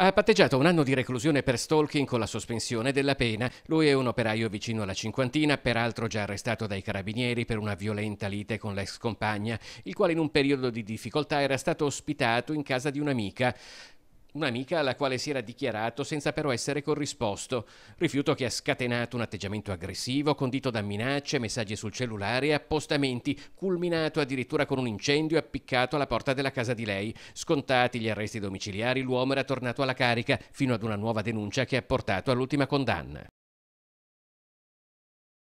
Ha patteggiato un anno di reclusione per stalking con la sospensione della pena. Lui è un operaio vicino alla cinquantina, peraltro già arrestato dai carabinieri per una violenta lite con l'ex compagna, il quale in un periodo di difficoltà era stato ospitato in casa di un'amica un'amica alla quale si era dichiarato senza però essere corrisposto, rifiuto che ha scatenato un atteggiamento aggressivo condito da minacce, messaggi sul cellulare e appostamenti, culminato addirittura con un incendio appiccato alla porta della casa di lei. Scontati gli arresti domiciliari, l'uomo era tornato alla carica fino ad una nuova denuncia che ha portato all'ultima condanna.